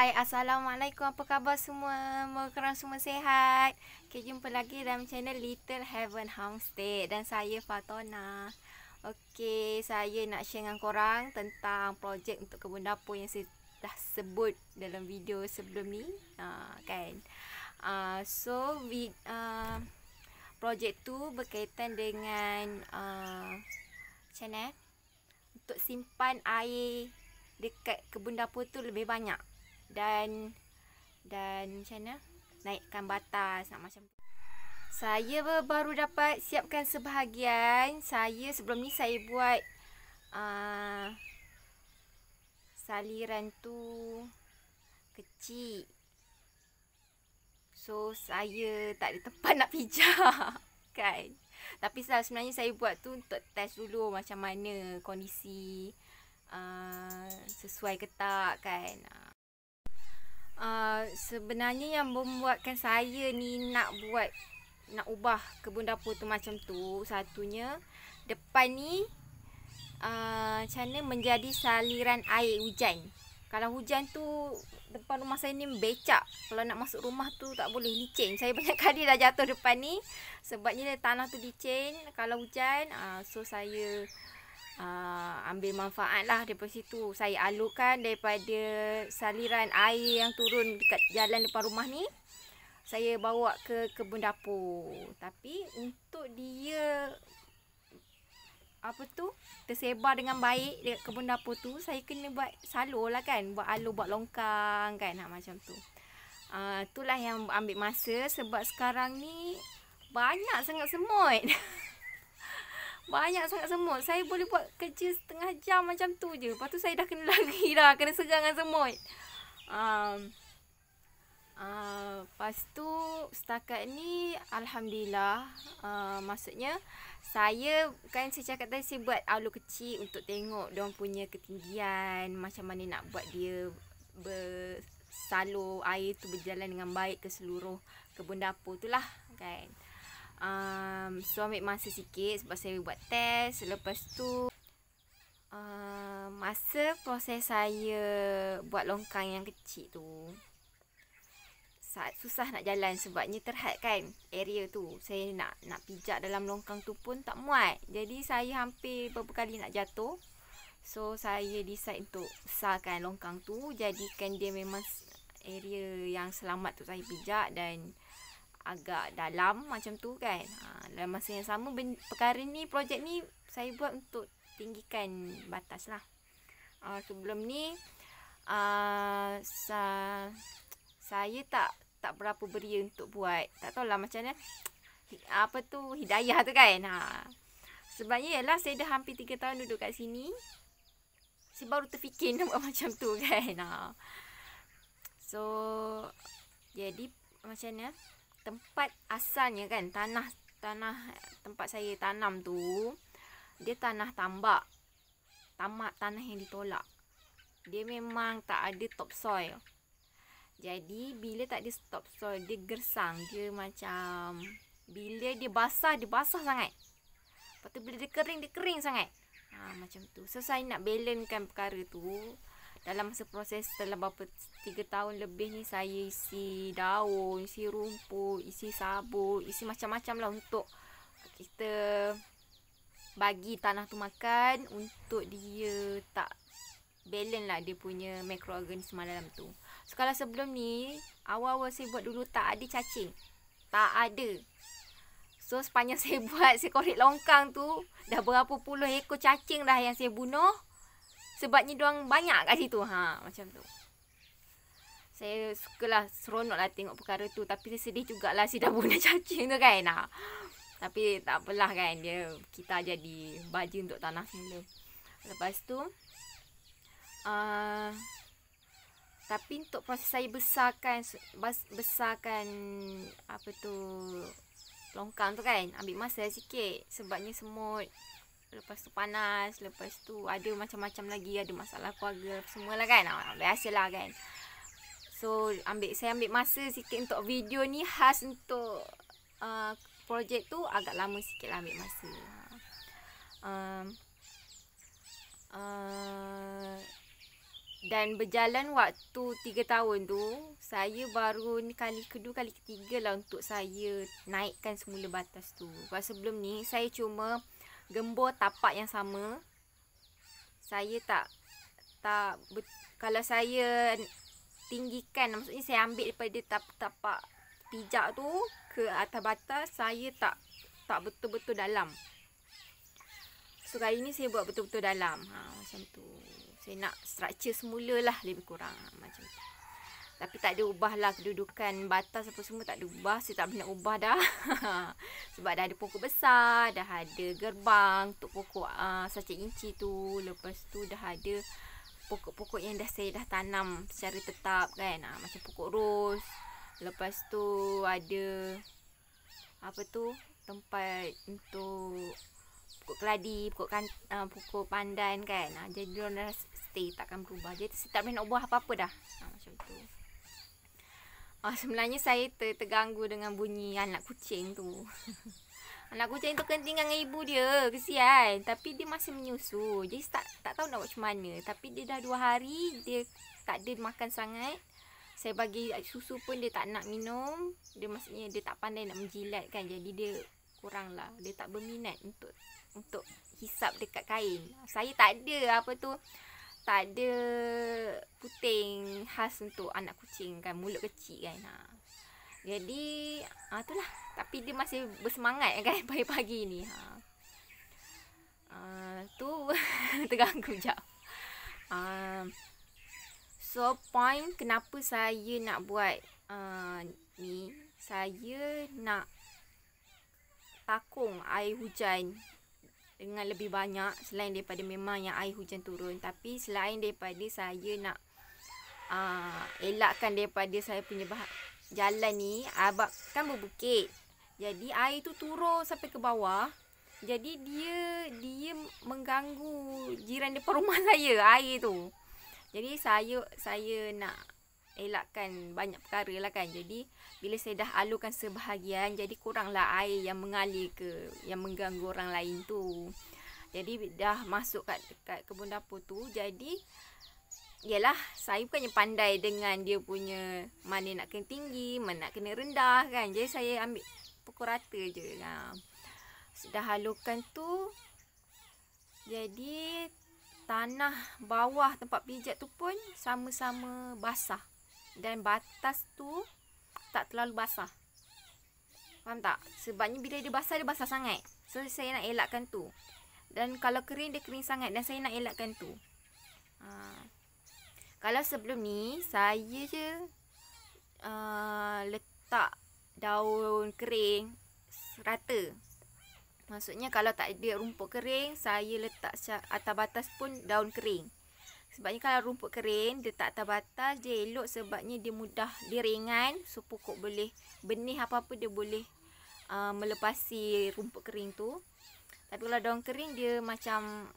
Hai, Assalamualaikum. Apa khabar semua? Moga korang semua sihat. Okay, jumpa lagi dalam channel Little Heaven Homestay dan saya Fatona. Okay, saya nak share dengan korang tentang projek untuk kebun dapur yang saya dah sebut dalam video sebelum ni. Ha, kan? Uh, so, vi, uh, projek tu berkaitan dengan uh, ha, eh? channel untuk simpan air dekat kebun dapur tu lebih banyak dan dan macam mana naikkan batas nak macam tu. Saya baru dapat siapkan sebahagian. Saya sebelum ni saya buat uh, saliran tu kecil. So saya tak ada tempat nak pijak kan. Tapi sebenarnya saya buat tu untuk test dulu macam mana kondisi uh, sesuai ke tak kan. Uh, Ah, sebenarnya yang membuatkan saya ni nak buat nak ubah kebun dapur tu macam tu satunya depan ni uh, ah, a menjadi saliran air hujan. Kalau hujan tu depan rumah saya ni becak. Kalau nak masuk rumah tu tak boleh licin. Saya banyak kali dah jatuh depan ni sebabnya tanah tu licin kalau hujan. Uh, so saya uh, ambil manfaat lah daripada situ. Saya alukan daripada saliran air yang turun dekat jalan depan rumah ni. Saya bawa ke kebun dapur. Tapi untuk dia apa tu tersebar dengan baik dekat kebun dapur tu saya kena buat salur lah kan buat alur buat longkang kan ha, macam tu uh, itulah yang ambil masa sebab sekarang ni banyak sangat semut Banyak sangat semut. Saya boleh buat kerja setengah jam macam tu je. Lepas tu saya dah kena lari dah. Kena serang dengan semut. Um, uh, lepas tu setakat ni Alhamdulillah. Uh, maksudnya saya kan saya cakap tadi saya buat alur kecil untuk tengok dia punya ketinggian. Macam mana nak buat dia bersalur air tu berjalan dengan baik ke seluruh kebun dapur tu lah. Kan um, so ambil masa sikit sebab saya buat test lepas tu uh, masa proses saya buat longkang yang kecil tu saat susah nak jalan sebabnya terhad kan area tu saya nak nak pijak dalam longkang tu pun tak muat jadi saya hampir beberapa kali nak jatuh so saya decide untuk besarkan longkang tu jadikan dia memang area yang selamat tu saya pijak dan agak dalam macam tu kan ha, dalam masa yang sama ben- perkara ni projek ni saya buat untuk tinggikan batas lah uh, sebelum ni uh, sa- saya tak tak berapa beria untuk buat tak tahulah macam mana apa tu hidayah tu kan ha. sebabnya ialah saya dah hampir 3 tahun duduk kat sini saya baru terfikir nak buat macam tu kan ha. so jadi macam mana tempat asalnya kan tanah tanah tempat saya tanam tu dia tanah tambak tambak tanah yang ditolak dia memang tak ada topsoil jadi bila tak ada topsoil dia gersang dia macam bila dia basah dia basah sangat lepas tu bila dia kering dia kering sangat ha, macam tu so saya nak balancekan perkara tu dalam masa proses dalam berapa 3 tahun lebih ni saya isi daun, isi rumput, isi sabut, isi macam-macam lah untuk kita bagi tanah tu makan untuk dia tak balance lah dia punya mikroorganisme malam dalam tu. So, kalau sebelum ni awal-awal saya buat dulu tak ada cacing. Tak ada. So sepanjang saya buat saya korek longkang tu dah berapa puluh ekor cacing dah yang saya bunuh. Sebabnya dia orang banyak kat situ. Ha, macam tu. Saya sukalah seronoklah tengok perkara tu tapi saya sedih jugaklah si dah bunuh cacing tu kan. Ha. Tapi tak apalah kan dia kita jadi baju untuk tanah semula. Lepas tu uh, tapi untuk proses saya besarkan besarkan apa tu longkang tu kan ambil masa sikit sebabnya semut Lepas tu panas Lepas tu ada macam-macam lagi Ada masalah keluarga Semualah kan ah, Biasalah kan So ambil saya ambil masa sikit untuk video ni Khas untuk uh, projek tu Agak lama sikit lah ambil masa uh, uh, Dan berjalan waktu 3 tahun tu Saya baru ni kali kedua kali ketiga lah Untuk saya naikkan semula batas tu Sebab sebelum ni saya cuma gembur tapak yang sama saya tak tak kalau saya tinggikan maksudnya saya ambil daripada tap, tapak pijak tu ke atas batas saya tak tak betul-betul dalam so kali ni saya buat betul-betul dalam ha, macam tu saya nak structure semula lah lebih kurang macam tu tapi tak ada ubah lah kedudukan batas apa semua tak ada ubah. Saya tak pernah ubah dah. Sebab dah ada pokok besar, dah ada gerbang untuk pokok uh, sacik inci tu. Lepas tu dah ada pokok-pokok yang dah saya dah tanam secara tetap kan. Uh, macam pokok ros. Lepas tu ada apa tu tempat untuk pokok keladi, pokok kan, uh, pokok pandan kan. Uh, jadi dia dah stay takkan berubah. Jadi saya tak boleh ubah apa-apa dah. Uh, macam tu. Oh sebenarnya saya ter- terganggu dengan bunyi anak kucing tu. anak kucing tu kencing dengan ibu dia. Kesian. Tapi dia masih menyusu. Jadi tak tak tahu nak buat macam mana. Tapi dia dah dua hari. Dia tak ada makan sangat. Saya bagi susu pun dia tak nak minum. Dia maksudnya dia tak pandai nak menjilat kan. Jadi dia kurang lah. Dia tak berminat untuk untuk hisap dekat kain. Saya tak ada apa tu tak ada puting khas untuk anak kucing kan mulut kecil kan ha. jadi ha, itulah tapi dia masih bersemangat kan pagi-pagi ni ha. Uh, tu terganggu jap uh, so point kenapa saya nak buat uh, ni saya nak takung air hujan dengan lebih banyak selain daripada memang yang air hujan turun tapi selain daripada saya nak uh, elakkan daripada saya punya bah- jalan ni abak ah, kan berbukit jadi air tu turun sampai ke bawah jadi dia dia mengganggu jiran depan rumah saya air tu jadi saya saya nak elakkan banyak perkara lah kan Jadi bila saya dah alurkan sebahagian Jadi kuranglah air yang mengalir ke Yang mengganggu orang lain tu Jadi dah masuk kat, kat kebun dapur tu Jadi Yalah saya bukannya pandai dengan dia punya Mana nak kena tinggi Mana nak kena rendah kan Jadi saya ambil pukul rata je lah Dah halukan tu Jadi Tanah bawah tempat pijat tu pun Sama-sama basah dan batas tu tak terlalu basah. Faham tak? Sebabnya bila dia basah, dia basah sangat. So, saya nak elakkan tu. Dan kalau kering, dia kering sangat. Dan saya nak elakkan tu. Ha. Kalau sebelum ni, saya je uh, letak daun kering rata. Maksudnya kalau tak ada rumput kering, saya letak atas batas pun daun kering. Sebabnya kalau rumput kering dia tak terbatas je elok sebabnya dia mudah dia ringan so pokok boleh benih apa-apa dia boleh uh, melepasi rumput kering tu. Tapi kalau daun kering dia macam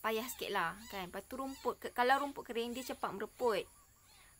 payah sikit lah kan. Lepas tu rumput kalau rumput kering dia cepat mereput.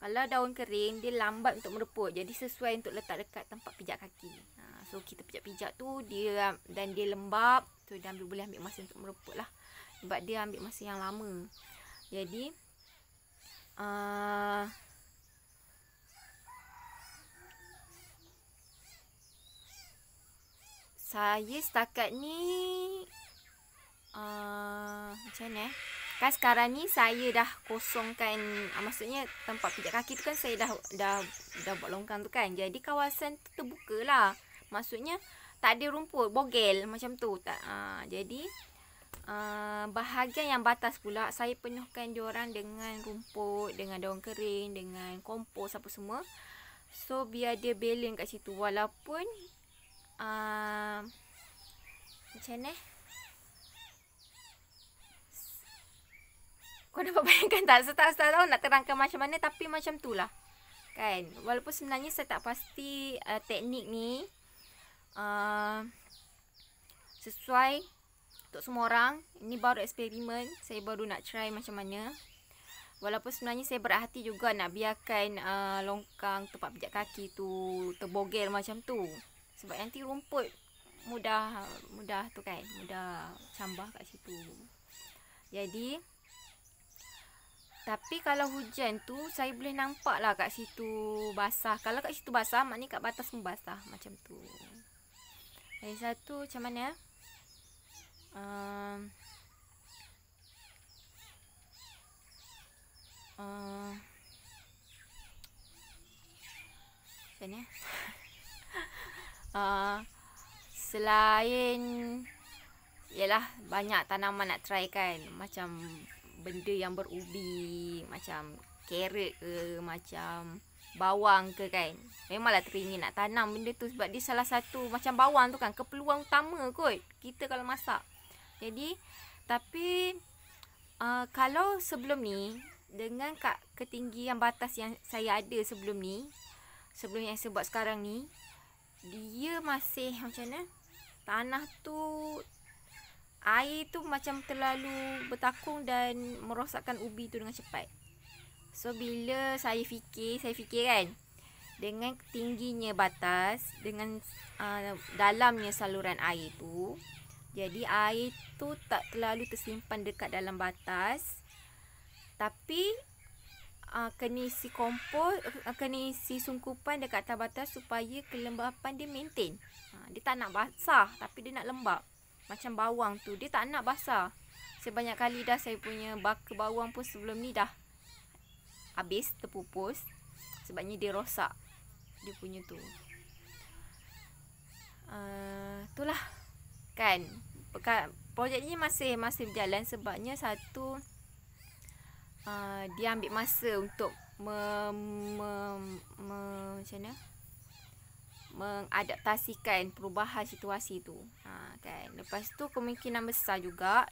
Kalau daun kering dia lambat untuk mereput jadi sesuai untuk letak dekat tempat pijak kaki. Ha, so kita pijak-pijak tu dia dan dia lembab tu so, dia ambil, boleh ambil masa untuk mereput lah. Sebab dia ambil masa yang lama. Jadi uh, Saya setakat ni uh, Macam mana eh Kan sekarang ni saya dah kosongkan uh, Maksudnya tempat pijak kaki tu kan Saya dah, dah, dah buat longkang tu kan Jadi kawasan tu terbuka lah Maksudnya tak ada rumput Bogel macam tu tak, uh, Jadi uh, bahagian yang batas pula saya penuhkan dia dengan rumput, dengan daun kering, dengan kompos apa semua. So biar dia beling kat situ walaupun uh, macam ni. Eh? Kau dapat bayangkan tak? Saya tak, saya tak tahu nak terangkan macam mana tapi macam tu lah. Kan? Walaupun sebenarnya saya tak pasti uh, teknik ni uh, sesuai untuk semua orang ini baru eksperimen saya baru nak try macam mana walaupun sebenarnya saya berhati juga nak biarkan uh, longkang tempat pijak kaki tu terbogel macam tu sebab nanti rumput mudah mudah tu kan mudah cambah kat situ jadi tapi kalau hujan tu saya boleh nampak lah kat situ basah kalau kat situ basah maknanya kat batas pun basah macam tu lagi satu macam mana ya Um. Uh. Macam ni. uh, ehm, selain ialah banyak tanaman nak try kan macam benda yang berubi macam carrot ke macam bawang ke kan memanglah teringin nak tanam benda tu sebab dia salah satu macam bawang tu kan keperluan utama kot kita kalau masak jadi tapi uh, kalau sebelum ni dengan kak ketinggian batas yang saya ada sebelum ni, sebelum yang saya buat sekarang ni, dia masih macam mana? Tanah tu air tu macam terlalu bertakung dan merosakkan ubi tu dengan cepat. So bila saya fikir, saya fikir kan dengan tingginya batas dengan uh, dalamnya saluran air tu jadi air tu tak terlalu tersimpan dekat dalam batas. Tapi uh, kena isi kompos, uh, kena isi sungkupan dekat atas batas supaya kelembapan dia maintain. Uh, dia tak nak basah tapi dia nak lembap. Macam bawang tu. Dia tak nak basah. Sebanyak kali dah saya punya bakar bawang pun sebelum ni dah habis terpupus. Sebabnya dia rosak. Dia punya tu. Uh, Itulah kan projek ni masih masih berjalan sebabnya satu uh, dia ambil masa untuk me, me, me, macam mana mengadaptasikan perubahan situasi tu ha, kan lepas tu kemungkinan besar juga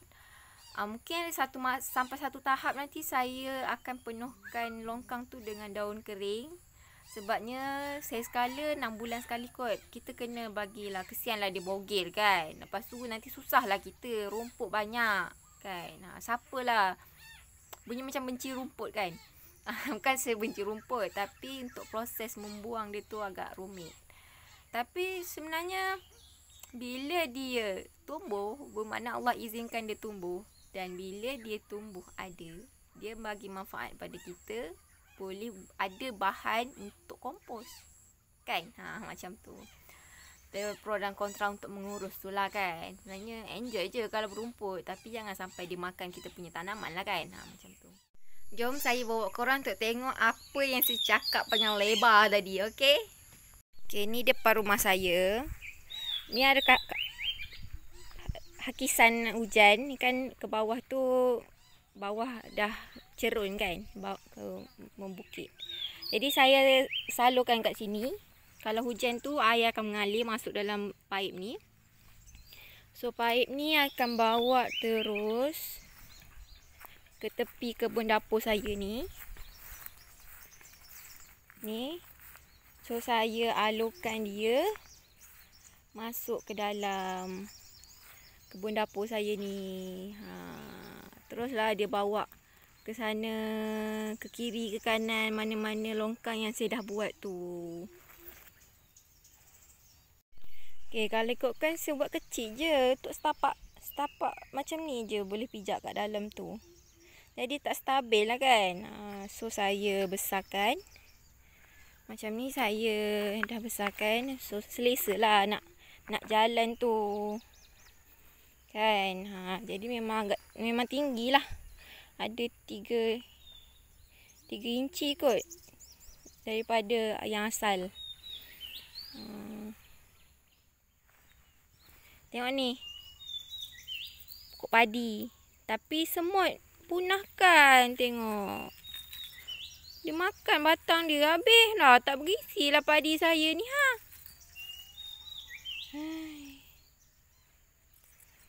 uh, mungkin satu sampai satu tahap nanti saya akan penuhkan longkang tu dengan daun kering Sebabnya saya sekala 6 bulan sekali kot Kita kena bagilah Kesianlah dia bogil kan Lepas tu nanti susah lah kita Rumput banyak kan ha, lah Bunyi macam benci rumput kan ah, Bukan saya benci rumput Tapi untuk proses membuang dia tu agak rumit Tapi sebenarnya Bila dia tumbuh Bermakna Allah izinkan dia tumbuh Dan bila dia tumbuh ada Dia bagi manfaat pada kita boleh ada bahan untuk kompos kan ha macam tu dia pro dan kontra untuk mengurus tu lah kan sebenarnya enjoy je kalau berumput tapi jangan sampai dia makan kita punya tanaman lah kan ha macam tu jom saya bawa korang untuk tengok apa yang saya cakap panjang lebar tadi okey okey ni depan rumah saya ni ada kakak hakisan hujan ni kan ke bawah tu bawah dah cerun kan ke membukit jadi saya salurkan kat sini kalau hujan tu air akan mengalir masuk dalam paip ni so paip ni akan bawa terus ke tepi kebun dapur saya ni ni so saya alurkan dia masuk ke dalam kebun dapur saya ni haa teruslah dia bawa ke sana ke kiri ke kanan mana-mana longkang yang saya dah buat tu Okey, kalau ikutkan saya buat kecil je untuk setapak setapak macam ni je boleh pijak kat dalam tu jadi tak stabil lah kan ha, so saya besarkan macam ni saya dah besarkan so selesa lah nak nak jalan tu Kan. Ha, jadi memang agak memang tinggi lah. Ada tiga tiga inci kot daripada yang asal. Hmm. Tengok ni. Pokok padi. Tapi semut punahkan tengok. Dia makan batang dia habis lah. Tak berisi lah padi saya ni ha. Hai.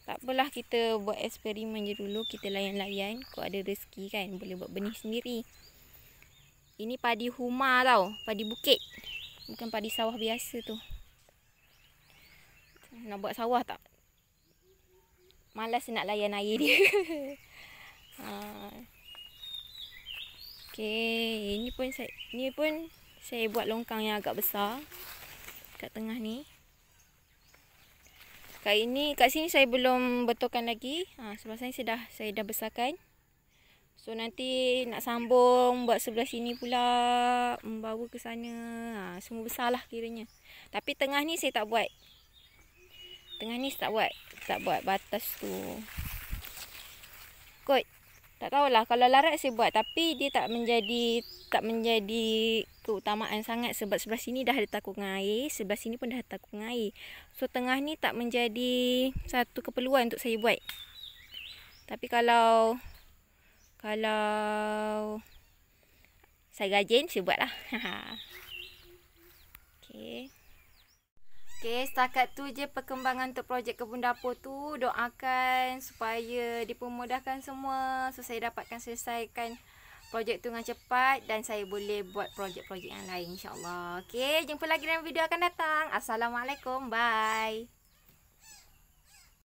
Tak apalah kita buat eksperimen je dulu. Kita layan-layan. Kau ada rezeki kan. Boleh buat benih sendiri. Ini padi huma tau. Padi bukit. Bukan padi sawah biasa tu. Nak buat sawah tak? Malas nak layan air dia. ha. Okay. Ini pun saya, ini pun saya buat longkang yang agak besar. Kat tengah ni. Kat ini, kat sini saya belum betulkan lagi. Ha, sebab saya sudah saya dah besarkan. So nanti nak sambung buat sebelah sini pula, membawa ke sana. Ha, semua besarlah kiranya. Tapi tengah ni saya tak buat. Tengah ni saya tak buat. Tak buat batas tu. Kot tak tahulah kalau larat saya buat tapi dia tak menjadi tak menjadi keutamaan sangat sebab sebelah sini dah ada takung air, sebelah sini pun dah ada takung air. So tengah ni tak menjadi satu keperluan untuk saya buat. Tapi kalau kalau saya rajin saya buatlah. Okey. Okay, setakat tu je perkembangan untuk projek kebun dapur tu doakan supaya dipermudahkan semua so saya dapatkan selesaikan projek tu dengan cepat dan saya boleh buat projek-projek yang lain insyaAllah. Okay, jumpa lagi dalam video akan datang. Assalamualaikum, bye.